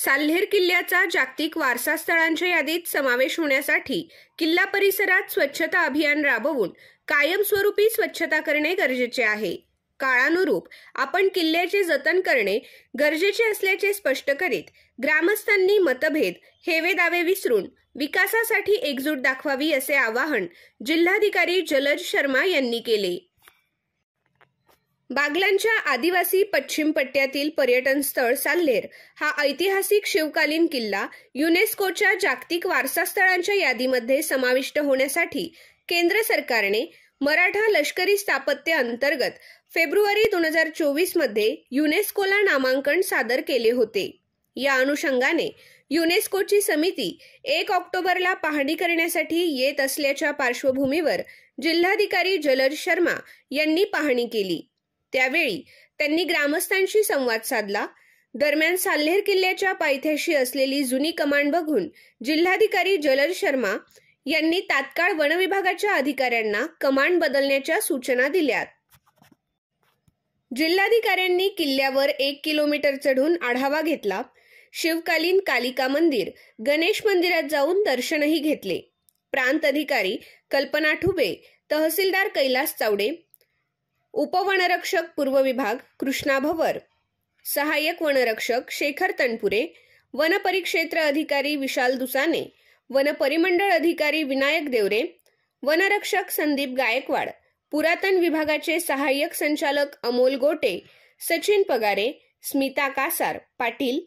साल्हेर किल्ल्याचा जागतिक वारसा स्थळांच्या यादीत समावेश होण्यासाठी किल्ला परिसरात स्वच्छता अभियान राबवून कायमस्वरूपी स्वच्छता करणे गरजेचे आहे काळानुरूप आपण किल्ल्याचे जतन करणे गरजेचे असल्याचे स्पष्ट करीत ग्रामस्थांनी मतभेद हेवे दावे विसरून विकासासाठी एकजूट दाखवावी असे आवाहन जिल्हाधिकारी जलज शर्मा यांनी केले बागलांच्या आदिवासी पश्चिम पट्ट्यातील पर्यटन स्थळ साल्हेर हा ऐतिहासिक शिवकालीन किल्ला युनेस्कोच्या जागतिक वारसा स्थळांच्या यादीमध्ये समाविष्ट होण्यासाठी केंद्र सरकारने मराठा लष्करी स्थापत्य अंतर्गत फेब्रुवारी दोन हजार चोवीस मध्ये युनेस्कोला नामांकन सादर केले होते या अनुषंगाने युनेस्कोची समिती एक ऑक्टोबरला पाहणी करण्यासाठी येत असल्याच्या पार्श्वभूमीवर जिल्हाधिकारी जलज शर्मा यांनी पाहणी केली त्यावेळी त्यांनी ग्रामस्थांशी संवाद साधला दरम्यान साल्हेर किल्ल्याच्या पायथ्याशी असलेली जुनी कमांड बघून जिल्हाधिकारी जलद शर्मा यांनी तात्काळ वनविभागाच्या अधिकाऱ्यांना कमांड बदलण्याच्या सूचना दिल्यात जिल्हाधिकाऱ्यांनी किल्ल्यावर एक किलोमीटर चढून आढावा घेतला शिवकालीन कालिका मंदिर गणेश मंदिरात जाऊन दर्शनही घेतले प्रांत अधिकारी कल्पना ठुबे तहसीलदार कैलास चावडे उपवनरक्षक पूर्व विभाग कृष्णा भवर सहाय्यक वनरक्षक शेखर तनपुरे वनपरिक्षेत्र अधिकारी विशाल दुसाने वनपरिमंडळ अधिकारी विनायक देवरे वनरक्षक संदीप गायकवाड पुरातन विभागाचे सहाय्यक संचालक अमोल गोटे सचिन पगारे स्मिता कासार पाटील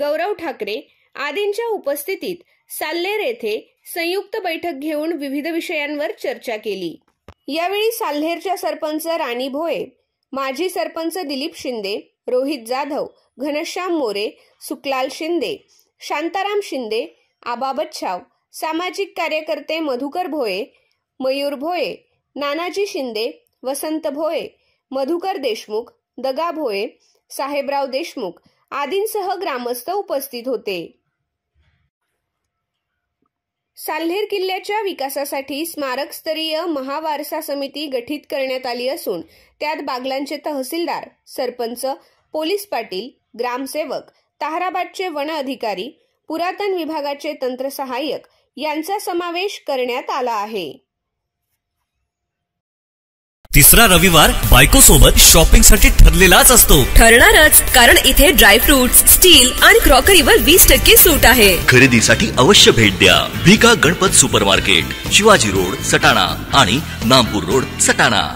गौरव ठाकरे आदींच्या उपस्थितीत साल्लेर येथे संयुक्त बैठक घेऊन विविध विषयांवर चर्चा केली यावेळी साल्हेरच्या सरपंच राणी भोये माजी सरपंच दिलीप शिंदे रोहित जाधव घनश्याम मोरे सुकलाल शिंदे शांताराम शिंदे आबा बच्छाव सामाजिक कार्यकर्ते मधुकर भोये मयूर भोये नानाजी शिंदे वसंत भोये मधुकर देशमुख दगा भोये साहेबराव देशमुख आदींसह ग्रामस्थ उपस्थित होते साल्हेर किल्ल्याच्या विकासासाठी स्मारकस्तरीय महावारसा समिती गठीत करण्यात आली असून त्यात बागलांचे तहसीलदार सरपंच पोलीस पाटील ग्रामसेवक ताहराबादचे वन अधिकारी पुरातन विभागाचे तंत्रसहाय्यक यांचा समावेश करण्यात आला आहे तिसरा रविवार बायको सोबत शॉपिंग साठी ठरलेलाच असतो ठरणारच कारण इथे ड्राय स्टील आणि क्रॉकरी वर वीस टक्के सूट आहे खरेदीसाठी अवश्य भेट द्या Bhika Ganpat super market Shivaji road Satana आणि नामपूर रोड सटाणा